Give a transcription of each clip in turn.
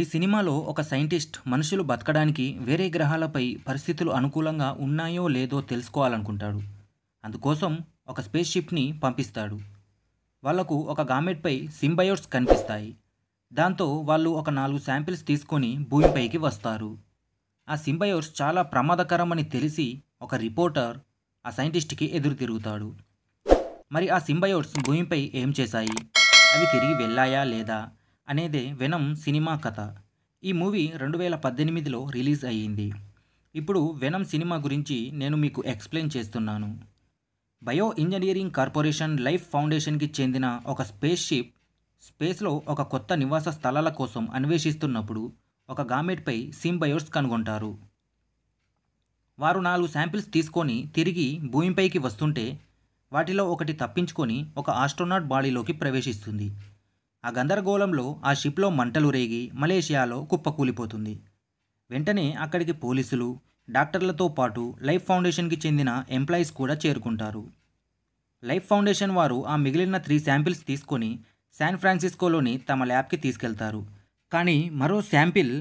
ఈ సినిమాలో ఒక సైంటిస్ట్ మనుషులు బతకడానికి వేరే గ్రహాలపై పరిస్థితులు అనుకూలంగా ఉన్నాయో లేదో తెలుసుకోవాలనుకుంటాడు అందుకోసం ఒక స్పేస్ షిప్ని పంపిస్తాడు వాళ్లకు ఒక గామెట్పై సింబయోట్స్ కనిపిస్తాయి దాంతో వాళ్ళు ఒక నాలుగు శాంపిల్స్ తీసుకొని భూమిపైకి వస్తారు ఆ సింబయోట్స్ చాలా ప్రమాదకరమని తెలిసి ఒక రిపోర్టర్ ఆ సైంటిస్ట్కి ఎదురు తిరుగుతాడు మరి ఆ సింబయోట్స్ భూమిపై ఏం చేశాయి అవి తిరిగి వెళ్ళాయా లేదా అనేది వెనం సినిమా కథ ఈ మూవీ రెండు వేల పద్దెనిమిదిలో రిలీజ్ అయ్యింది ఇప్పుడు వెనం సినిమా గురించి నేను మీకు ఎక్స్ప్లెయిన్ చేస్తున్నాను బయో ఇంజనీరింగ్ కార్పొరేషన్ లైఫ్ ఫౌండేషన్కి చెందిన ఒక స్పేస్ షిప్ స్పేస్లో ఒక కొత్త నివాస స్థలాల కోసం అన్వేషిస్తున్నప్పుడు ఒక గామెట్పై సింబయోట్స్ కనుగొంటారు వారు నాలుగు శాంపిల్స్ తీసుకొని తిరిగి భూమిపైకి వస్తుంటే వాటిలో ఒకటి తప్పించుకొని ఒక ఆస్ట్రోనాట్ బాడీలోకి ప్రవేశిస్తుంది ఆ గందరగోళంలో ఆ షిప్లో మంటలు రేగి మలేషియాలో కుప్పకూలిపోతుంది వెంటనే అక్కడికి పోలీసులు డాక్టర్లతో పాటు లైఫ్ ఫౌండేషన్కి చెందిన ఎంప్లాయీస్ కూడా చేరుకుంటారు లైఫ్ ఫౌండేషన్ వారు ఆ మిగిలిన త్రీ శాంపిల్స్ తీసుకొని శాన్ ఫ్రాన్సిస్కోలోని తమ ల్యాబ్కి తీసుకెళ్తారు కానీ మరో శాంపిల్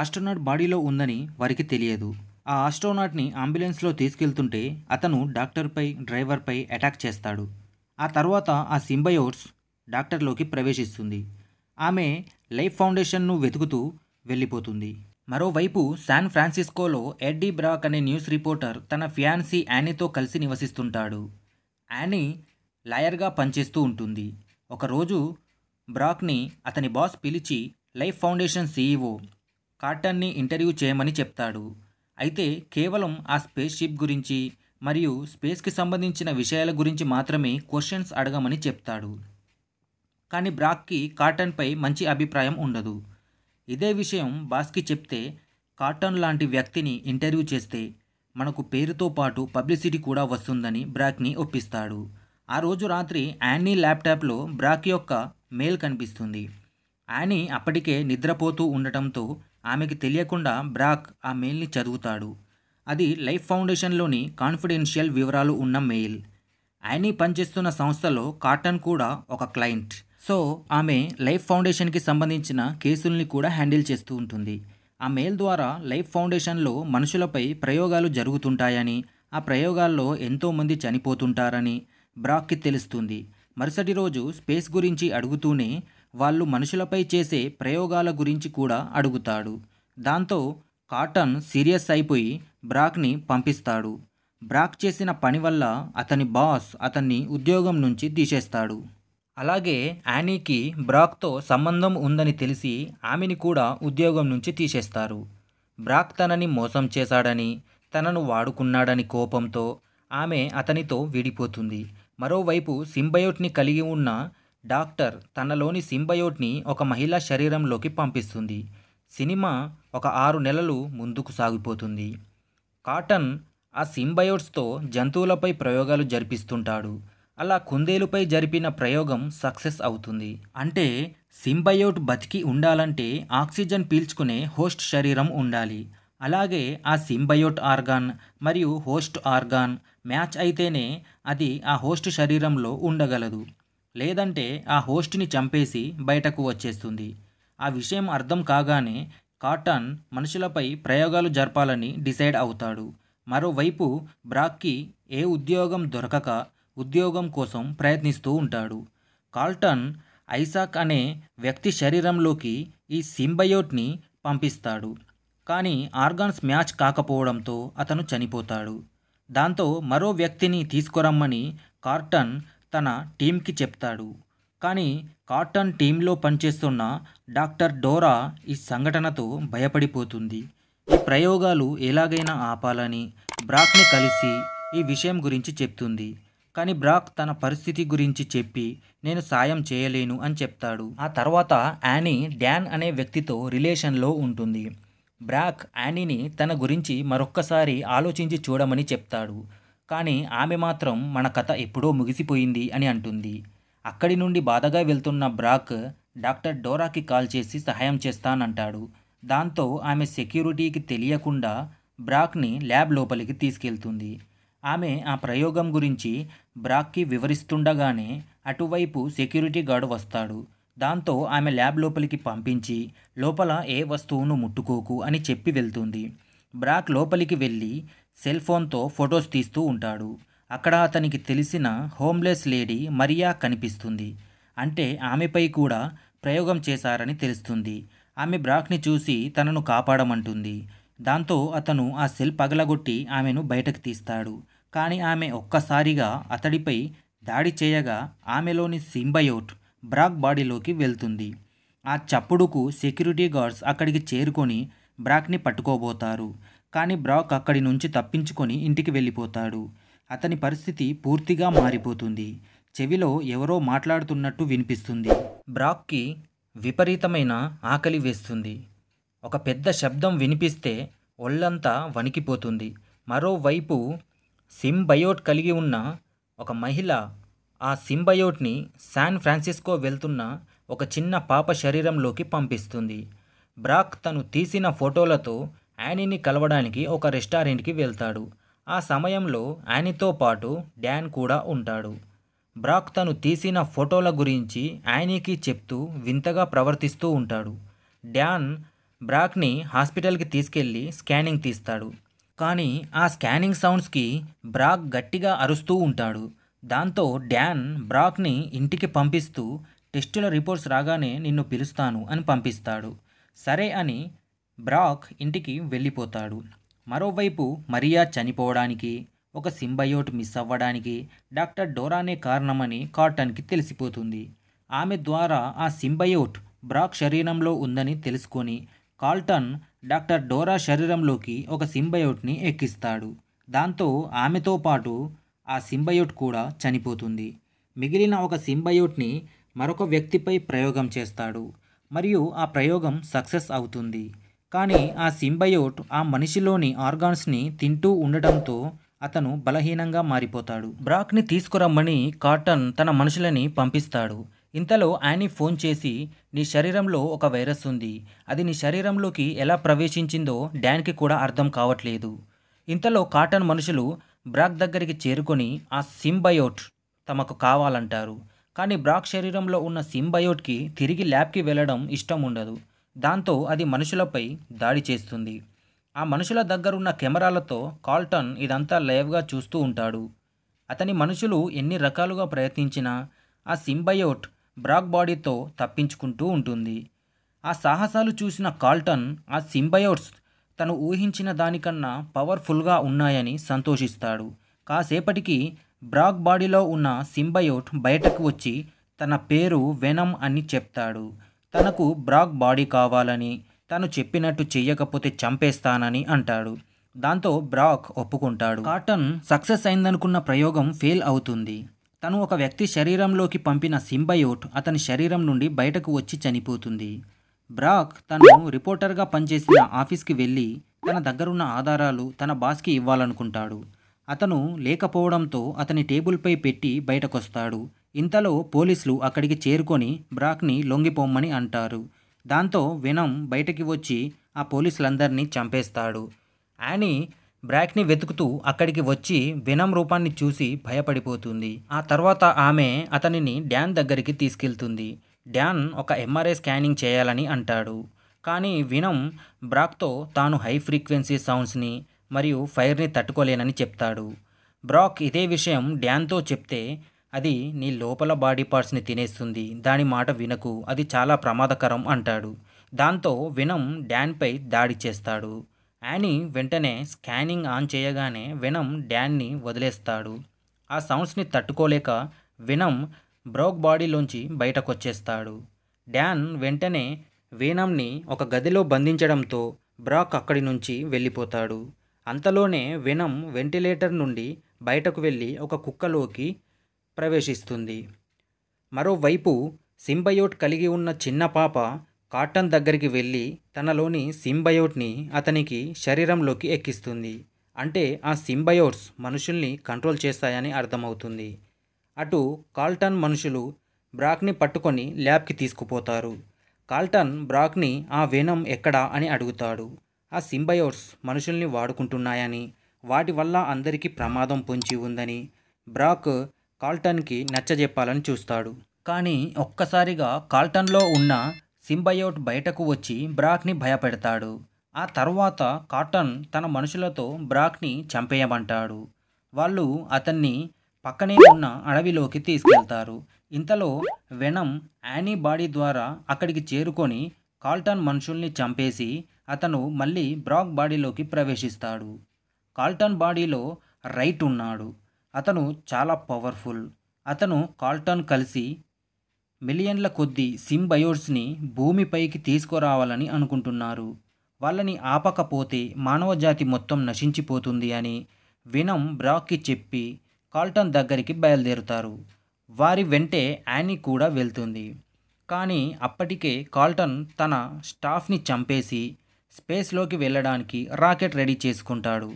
ఆస్ట్రోనాట్ బాడీలో ఉందని వారికి తెలియదు ఆ ఆస్ట్రోనాట్ని అంబులెన్స్లో తీసుకెళ్తుంటే అతను డాక్టర్పై డ్రైవర్పై అటాక్ చేస్తాడు ఆ తర్వాత ఆ సింబయోట్స్ డాక్టర్లోకి ప్రవేశిస్తుంది ఆమె లైఫ్ ఫౌండేషన్ను వెతుకుతూ వెళ్ళిపోతుంది మరోవైపు శాన్ ఫ్రాన్సిస్కోలో ఎడ్డీ బ్రాక్ అనే న్యూస్ రిపోర్టర్ తన ఫియాన్సీ యానీతో కలిసి నివసిస్తుంటాడు యానీ లాయర్గా పనిచేస్తూ ఉంటుంది ఒకరోజు బ్రాక్ని అతని బాస్ పిలిచి లైఫ్ ఫౌండేషన్ సీఈఓ కార్టన్ని ఇంటర్వ్యూ చేయమని చెప్తాడు అయితే కేవలం ఆ స్పేస్ షిప్ గురించి మరియు స్పేస్కి సంబంధించిన విషయాల గురించి మాత్రమే క్వశ్చన్స్ అడగమని చెప్తాడు కానీ బ్రాక్కి కార్టన్పై మంచి అభిప్రాయం ఉండదు ఇదే విషయం బాస్కి చెప్తే కార్టన్ లాంటి వ్యక్తిని ఇంటర్వ్యూ చేస్తే మనకు పేరుతో పాటు పబ్లిసిటీ కూడా వస్తుందని బ్రాక్ని ఒప్పిస్తాడు ఆ రోజు రాత్రి యానీ ల్యాప్టాప్లో బ్రాక్ యొక్క మెయిల్ కనిపిస్తుంది యానీ అప్పటికే నిద్రపోతూ ఉండటంతో ఆమెకి తెలియకుండా బ్రాక్ ఆ మెయిల్ని చదువుతాడు అది లైఫ్ ఫౌండేషన్లోని కాన్ఫిడెన్షియల్ వివరాలు ఉన్న మెయిల్ యానీ పనిచేస్తున్న సంస్థలో కార్టన్ కూడా ఒక క్లయింట్ సో ఆమె లైఫ్ ఫౌండేషన్కి సంబంధించిన కేసుల్ని కూడా హ్యాండిల్ చేస్తూ ఉంటుంది ఆ మెయిల్ ద్వారా లైఫ్ ఫౌండేషన్లో మనుషులపై ప్రయోగాలు జరుగుతుంటాయని ఆ ప్రయోగాల్లో ఎంతోమంది చనిపోతుంటారని బ్రాక్కి తెలుస్తుంది మరుసటి రోజు స్పేస్ గురించి అడుగుతూనే వాళ్ళు మనుషులపై చేసే ప్రయోగాల గురించి కూడా అడుగుతాడు దాంతో కాటన్ సీరియస్ అయిపోయి బ్రాక్ని పంపిస్తాడు బ్రాక్ చేసిన పని వల్ల అతని బాస్ అతన్ని ఉద్యోగం నుంచి తీసేస్తాడు అలాగే యానీకి బ్రాక్తో సంబంధం ఉందని తెలిసి ఆమెని కూడా ఉద్యోగం నుంచి తీసేస్తారు బ్రాక్ తనని మోసం చేశాడని తనను వాడుకున్నాడని కోపంతో ఆమె అతనితో విడిపోతుంది మరోవైపు సింబయోట్ని కలిగి ఉన్న డాక్టర్ తనలోని సింబయోట్ని ఒక మహిళ శరీరంలోకి పంపిస్తుంది సినిమా ఒక ఆరు నెలలు ముందుకు సాగిపోతుంది కాటన్ ఆ సింబయోట్స్తో జంతువులపై ప్రయోగాలు జరిపిస్తుంటాడు అలా కుందేలుపై జరిపిన ప్రయోగం సక్సెస్ అవుతుంది అంటే సింబయోట్ బతికి ఉండాలంటే ఆక్సిజన్ పీల్చుకునే హోస్ట్ శరీరం ఉండాలి అలాగే ఆ సింబయోట్ ఆర్గాన్ మరియు హోస్ట్ ఆర్గాన్ మ్యాచ్ అయితేనే అది ఆ హోస్ట్ శరీరంలో ఉండగలదు లేదంటే ఆ హోస్ట్ని చంపేసి బయటకు వచ్చేస్తుంది ఆ విషయం అర్థం కాగానే కాటన్ మనుషులపై ప్రయోగాలు జరపాలని డిసైడ్ అవుతాడు మరోవైపు బ్రాక్కి ఏ ఉద్యోగం దొరకక ఉద్యోగం కోసం ప్రయత్నిస్తూ ఉంటాడు కాల్టన్ ఐసాక్ అనే వ్యక్తి శరీరంలోకి ఈ సింబయోట్ని పంపిస్తాడు కానీ ఆర్గాన్స్ మ్యాచ్ కాకపోవడంతో అతను చనిపోతాడు దాంతో మరో వ్యక్తిని తీసుకురమ్మని కార్టన్ తన టీంకి చెప్తాడు కానీ కార్టన్ టీంలో పనిచేస్తున్న డాక్టర్ డోరా ఈ సంఘటనతో భయపడిపోతుంది ఈ ప్రయోగాలు ఎలాగైనా ఆపాలని బ్రాక్ని కలిసి ఈ విషయం గురించి చెప్తుంది కానీ బ్రాక్ తన పరిస్థితి గురించి చెప్పి నేను సాయం చేయలేను అని చెప్తాడు ఆ తర్వాత యానీ డ్యాన్ అనే వ్యక్తితో రిలేషన్లో ఉంటుంది బ్రాక్ యానీని తన గురించి మరొక్కసారి ఆలోచించి చూడమని చెప్తాడు కానీ ఆమె మాత్రం మన కథ ఎప్పుడో ముగిసిపోయింది అని అంటుంది అక్కడి నుండి బాధగా వెళ్తున్న బ్రాక్ డాక్టర్ డోరాకి కాల్ చేసి సహాయం చేస్తానంటాడు దాంతో ఆమె సెక్యూరిటీకి తెలియకుండా బ్రాక్ని ల్యాబ్ లోపలికి తీసుకెళ్తుంది ఆమె ఆ ప్రయోగం గురించి బ్రాక్కి వివరిస్తుండగానే అటువైపు సెక్యూరిటీ గార్డు వస్తాడు దాంతో ఆమె ల్యాబ్ లోపలికి పంపించి లోపల ఏ వస్తువును ముట్టుకోకు అని చెప్పి వెళ్తుంది బ్రాక్ లోపలికి వెళ్ళి సెల్ ఫోన్తో ఫొటోస్ తీస్తూ ఉంటాడు అక్కడ అతనికి తెలిసిన హోమ్లెస్ లేడీ మరియా కనిపిస్తుంది అంటే ఆమెపై కూడా ప్రయోగం చేశారని తెలుస్తుంది ఆమె బ్రాక్ని చూసి తనను కాపాడమంటుంది దాంతో అతను ఆ సెల్ పగలగొట్టి ఆమెను బయటకు తీస్తాడు కానీ ఆమె ఒక్కసారిగా అతడిపై దాడి చేయగా ఆమెలోని సింబయోట్ బ్రాక్ బాడీలోకి వెళ్తుంది ఆ చప్పుడుకు సెక్యూరిటీ గార్డ్స్ అక్కడికి చేరుకొని బ్రాక్ని పట్టుకోబోతారు కానీ బ్రాక్ అక్కడి నుంచి తప్పించుకొని ఇంటికి వెళ్ళిపోతాడు అతని పరిస్థితి పూర్తిగా మారిపోతుంది చెవిలో ఎవరో మాట్లాడుతున్నట్టు వినిపిస్తుంది బ్రాక్కి విపరీతమైన ఆకలి వేస్తుంది ఒక పెద్ద శబ్దం వినిపిస్తే ఒళ్ళంతా వణికిపోతుంది మరోవైపు సింబయోట్ కలిగి ఉన్న ఒక మహిళ ఆ సింబయోట్ని శాన్ ఫ్రాన్సిస్కో వెళ్తున్న ఒక చిన్న పాప శరీరంలోకి పంపిస్తుంది బ్రాక్ తను తీసిన ఫోటోలతో యానీని కలవడానికి ఒక రెస్టారెంట్కి వెళ్తాడు ఆ సమయంలో యానీతో పాటు డ్యాన్ కూడా ఉంటాడు బ్రాక్ తను తీసిన ఫోటోల గురించి యానీకి చెప్తూ వింతగా ప్రవర్తిస్తూ ఉంటాడు డ్యాన్ బ్రాక్ని హాస్పిటల్కి తీసుకెళ్ళి స్కానింగ్ తీస్తాడు కానీ ఆ స్కానింగ్ సౌండ్స్కి బ్రాక్ గట్టిగా అరుస్తూ ఉంటాడు దాంతో డ్యాన్ బ్రాక్ని ఇంటికి పంపిస్తూ టెస్టుల రిపోర్ట్స్ రాగానే నిన్ను పిలుస్తాను అని పంపిస్తాడు సరే అని బ్రాక్ ఇంటికి వెళ్ళిపోతాడు మరోవైపు మరియా చనిపోవడానికి ఒక సింబయోట్ మిస్ అవ్వడానికి డాక్టర్ డోరానే కారణమని కాటన్కి తెలిసిపోతుంది ఆమె ద్వారా ఆ సింబయోట్ బ్రాక్ శరీరంలో ఉందని తెలుసుకొని కాల్టన్ డాక్టర్ డోరా శరీరంలోకి ఒక సింబయోట్ని ఎక్కిస్తాడు దాంతో ఆమెతో పాటు ఆ సింబయోట్ కూడా చనిపోతుంది మిగిలిన ఒక సింబయోట్ని మరొక వ్యక్తిపై ప్రయోగం చేస్తాడు మరియు ఆ ప్రయోగం సక్సెస్ అవుతుంది కానీ ఆ సింబయోట్ ఆ మనిషిలోని ఆర్గాన్స్ని తింటూ ఉండటంతో అతను బలహీనంగా మారిపోతాడు బ్రాక్ని తీసుకురమ్మని కాటన్ తన మనుషులని పంపిస్తాడు ఇంతలో యానీ ఫోన్ చేసి నీ శరీరంలో ఒక వైరస్ ఉంది అది నీ శరీరంలోకి ఎలా ప్రవేశించిందో డాన్కి కూడా అర్థం కావట్లేదు ఇంతలో కాటన్ మనుషులు బ్రాక్ దగ్గరికి చేరుకొని ఆ సింబయోట్ తమకు కావాలంటారు కానీ బ్రాక్ శరీరంలో ఉన్న సింబయోట్కి తిరిగి ల్యాబ్కి వెళ్ళడం ఇష్టం ఉండదు దాంతో అది మనుషులపై దాడి చేస్తుంది ఆ మనుషుల దగ్గరున్న కెమెరాలతో కాల్టన్ ఇదంతా లైవ్గా చూస్తూ ఉంటాడు అతని మనుషులు ఎన్ని రకాలుగా ప్రయత్నించినా ఆ సింబయోట్ బ్రాక్ బాడీతో తప్పించుకుంటూ ఉంటుంది ఆ సాహసాలు చూసిన కాల్టన్ ఆ సింబయోట్స్ తను ఊహించిన దానికన్నా పవర్ఫుల్గా ఉన్నాయని సంతోషిస్తాడు కాసేపటికి బ్రాక్ బాడీలో ఉన్న సింబయోట్ బయటకు వచ్చి తన పేరు వెనమ్ అని చెప్తాడు తనకు బ్రాక్ బాడీ కావాలని తను చెప్పినట్టు చెయ్యకపోతే చంపేస్తానని అంటాడు దాంతో బ్రాక్ ఒప్పుకుంటాడు కాటన్ సక్సెస్ అయిందనుకున్న ప్రయోగం ఫెయిల్ అవుతుంది తను ఒక వ్యక్తి శరీరంలోకి పంపిన సింబయోట్ అతని శరీరం నుండి బయటకు వచ్చి చనిపోతుంది బ్రాక్ తను రిపోర్టర్గా పనిచేసిన ఆఫీస్కి వెళ్ళి తన దగ్గరున్న ఆధారాలు తన బాస్కి ఇవ్వాలనుకుంటాడు అతను లేకపోవడంతో అతని టేబుల్పై పెట్టి బయటకొస్తాడు ఇంతలో పోలీసులు అక్కడికి చేరుకొని బ్రాక్ని లొంగిపోమ్మని అంటారు దాంతో వినం బయటకి వచ్చి ఆ పోలీసులందరినీ చంపేస్తాడు యానీ బ్రాక్ని వెతుకుతూ అక్కడికి వచ్చి వినమ్ రూపాన్ని చూసి భయపడిపోతుంది ఆ తర్వాత ఆమె అతనిని డ్యాన్ దగ్గరికి తీసుకెళ్తుంది డ్యాన్ ఒక ఎంఆర్ఐ స్కానింగ్ చేయాలని అంటాడు కానీ వినమ్ బ్రాక్తో తాను హై ఫ్రీక్వెన్సీ సౌండ్స్ని మరియు ఫైర్ని తట్టుకోలేనని చెప్తాడు బ్రాక్ ఇదే విషయం డ్యాన్తో చెప్తే అది నీ లోపల బాడీ పార్ట్స్ని తినేస్తుంది దాని మాట వినకు అది చాలా ప్రమాదకరం అంటాడు దాంతో వినమ్ డ్యాన్పై దాడి చేస్తాడు యానీ వెంటనే స్కానింగ్ ఆన్ చేయగానే వినమ్ డ్యాన్ని వదిలేస్తాడు ఆ సౌండ్స్ని తట్టుకోలేక వినమ్ బ్రోక్ బాడీలోంచి బయటకొచ్చేస్తాడు డ్యాన్ వెంటనే వేనమ్ని ఒక గదిలో బంధించడంతో బ్రాక్ అక్కడి నుంచి వెళ్ళిపోతాడు అంతలోనే వినమ్ వెంటిలేటర్ నుండి బయటకు వెళ్ళి ఒక కుక్కలోకి ప్రవేశిస్తుంది మరోవైపు సింబయోట్ కలిగి ఉన్న చిన్న పాప కాటన్ దగ్గరికి వెళ్ళి తనలోని సింబయోట్ని అతనికి శరీరంలోకి ఎక్కిస్తుంది అంటే ఆ సింబయోట్స్ మనుషుల్ని కంట్రోల్ చేస్తాయని అర్థమవుతుంది అటు కాల్టన్ మనుషులు బ్రాక్ని పట్టుకొని ల్యాబ్కి తీసుకుపోతారు కాల్టన్ బ్రాక్ని ఆ వేనం ఎక్కడా అని అడుగుతాడు ఆ సింబయోట్స్ మనుషుల్ని వాడుకుంటున్నాయని వాటి వల్ల అందరికీ ప్రమాదం పొంచి ఉందని బ్రాక్ కాల్టన్కి నచ్చజెప్పాలని చూస్తాడు కానీ ఒక్కసారిగా కాల్టన్లో ఉన్న సింబయోట్ బయటకు వచ్చి బ్రాక్ని భయపెడతాడు ఆ తర్వాత కాటన్ తన మనుషులతో బ్రాక్ని చంపేయమంటాడు వాళ్ళు అతన్ని పక్కనే ఉన్న అడవిలోకి తీసుకెళ్తారు ఇంతలో వెనం యానీ బాడీ ద్వారా అక్కడికి చేరుకొని కాల్టన్ మనుషుల్ని చంపేసి అతను మళ్ళీ బ్రాక్ బాడీలోకి ప్రవేశిస్తాడు కాల్టన్ బాడీలో రైట్ ఉన్నాడు అతను చాలా పవర్ఫుల్ అతను కాల్టన్ కలిసి మిలియన్ల కొద్దీ సింబయోడ్స్ని భూమిపైకి తీసుకురావాలని అనుకుంటున్నారు వాళ్ళని ఆపకపోతే మానవజాతి మొత్తం నశించిపోతుంది అని వినం బ్రాక్కి చెప్పి కాల్టన్ దగ్గరికి బయలుదేరుతారు వారి వెంటే యానీ కూడా వెళ్తుంది కానీ అప్పటికే కాల్టన్ తన స్టాఫ్ని చంపేసి స్పేస్లోకి వెళ్ళడానికి రాకెట్ రెడీ చేసుకుంటాడు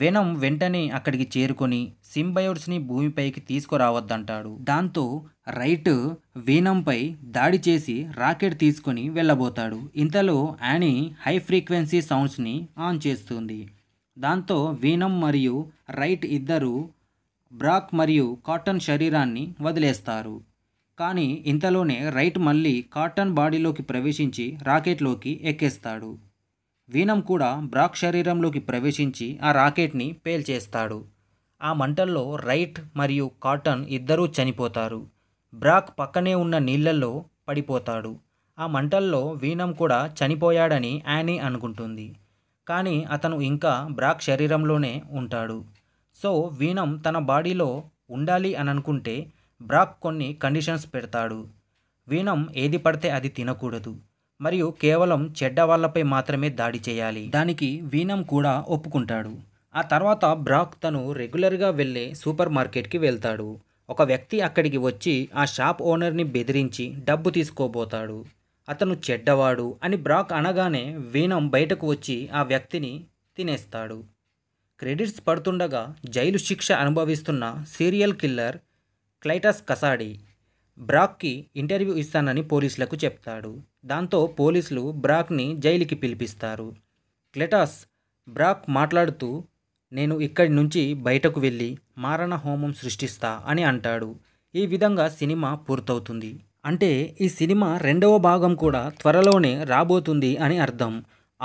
వెనం వెంటనే అక్కడికి చేరుకొని సింబయోట్స్ని భూమిపైకి తీసుకురావద్దంటాడు దాంతో రైట్ వీనంపై దాడి చేసి రాకెట్ తీసుకొని వెళ్ళబోతాడు ఇంతలో యానీ హై ఫ్రీక్వెన్సీ సౌండ్స్ని ఆన్ చేస్తుంది దాంతో వీనం మరియు రైట్ ఇద్దరు బ్రాక్ మరియు కాటన్ శరీరాన్ని వదిలేస్తారు కానీ ఇంతలోనే రైట్ మళ్ళీ కాటన్ బాడీలోకి ప్రవేశించి రాకెట్లోకి ఎక్కేస్తాడు వీనం కూడా బ్రాక్ శరీరంలోకి ప్రవేశించి ఆ రాకెట్ని పేల్చేస్తాడు ఆ మంటల్లో రైట్ మరియు కాటన్ ఇద్దరూ చనిపోతారు బ్రాక్ పక్కనే ఉన్న నీళ్లలో పడిపోతాడు ఆ మంటల్లో వీనం కూడా చనిపోయాడని యానీ అనుకుంటుంది కానీ అతను ఇంకా బ్రాక్ శరీరంలోనే ఉంటాడు సో వీనం తన బాడీలో ఉండాలి అని అనుకుంటే బ్రాక్ కొన్ని కండిషన్స్ పెడతాడు వీనం ఏది పడితే అది తినకూడదు మరియు కేవలం చెడ్డ వాళ్లపై మాత్రమే దాడి చేయాలి దానికి వీనం కూడా ఒప్పుకుంటాడు ఆ తర్వాత బ్రాక్ తను రెగ్యులర్గా వెళ్ళే సూపర్ మార్కెట్కి వెళ్తాడు ఒక వ్యక్తి అక్కడికి వచ్చి ఆ షాప్ ఓనర్ని బెదిరించి డబ్బు తీసుకోబోతాడు అతను చెడ్డవాడు అని బ్రాక్ అనగానే వీనం బయటకు వచ్చి ఆ వ్యక్తిని తినేస్తాడు క్రెడిట్స్ పడుతుండగా జైలు శిక్ష అనుభవిస్తున్న సీరియల్ కిల్లర్ క్లైటస్ కసాడి బ్రాక్కి ఇంటర్వ్యూ ఇస్తానని పోలీసులకు చెప్తాడు దాంతో పోలీసులు బ్రాక్ని జైలుకి పిలిపిస్తారు క్లెటాస్ బ్రాక్ మాట్లాడుతూ నేను ఇక్కడి నుంచి బయటకు వెళ్ళి మారణ హోమం సృష్టిస్తా అని అంటాడు ఈ విధంగా సినిమా పూర్తవుతుంది అంటే ఈ సినిమా రెండవ భాగం కూడా త్వరలోనే రాబోతుంది అని అర్థం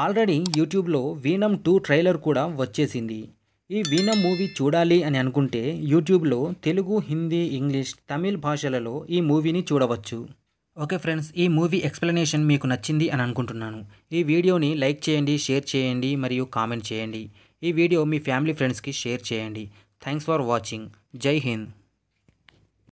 ఆల్రెడీ యూట్యూబ్లో వీనం టూ ట్రైలర్ కూడా వచ్చేసింది ఈ వీణ మూవీ చూడాలి అని అనుకుంటే యూట్యూబ్లో తెలుగు హిందీ ఇంగ్లీష్ తమిళ్ భాషలలో ఈ మూవీని చూడవచ్చు ఓకే ఫ్రెండ్స్ ఈ మూవీ ఎక్స్ప్లెనేషన్ మీకు నచ్చింది అని అనుకుంటున్నాను ఈ వీడియోని లైక్ చేయండి షేర్ చేయండి మరియు కామెంట్ చేయండి ఈ వీడియో మీ ఫ్యామిలీ ఫ్రెండ్స్కి షేర్ చేయండి థ్యాంక్స్ ఫర్ వాచింగ్ జై హింద్